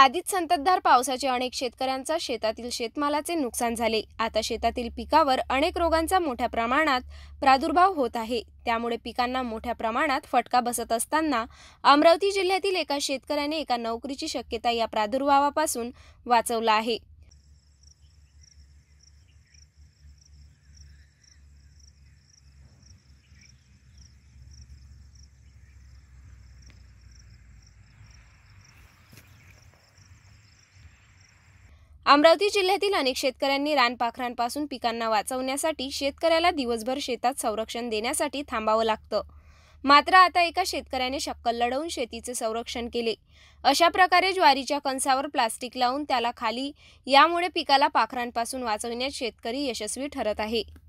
आधीच संततधार पावसाचे अनेक शेतकऱ्यांचा शेतातील शेतमालाचे नुकसान झाले आता शेतातील पिकावर अनेक रोगांचा मोठ्या प्रमाणात प्रादुर्भाव होत आहे त्यामुळे पिकांना मोठ्या प्रमाणात फटका बसत असताना अमरावती जिल्ह्यातील एका शेतकऱ्याने एका नोकरीची शक्यता या प्रादुर्भावापासून वाचवला आहे अमरावती जिल्ह्यातील अनेक शेतकऱ्यांनी रानपाखरांपासून पिकांना वाचवण्यासाठी शेतकऱ्याला दिवसभर शेतात संरक्षण देण्यासाठी थांबावं लागतं मात्र आता एका शेतकऱ्याने शक्कल लढवून शेतीचे संरक्षण केले अशा प्रकारे ज्वारीच्या कणसावर प्लास्टिक लावून त्याला खाली यामुळे पिकाला पाखरांपासून वाचवण्यात शेतकरी यशस्वी ठरत आहे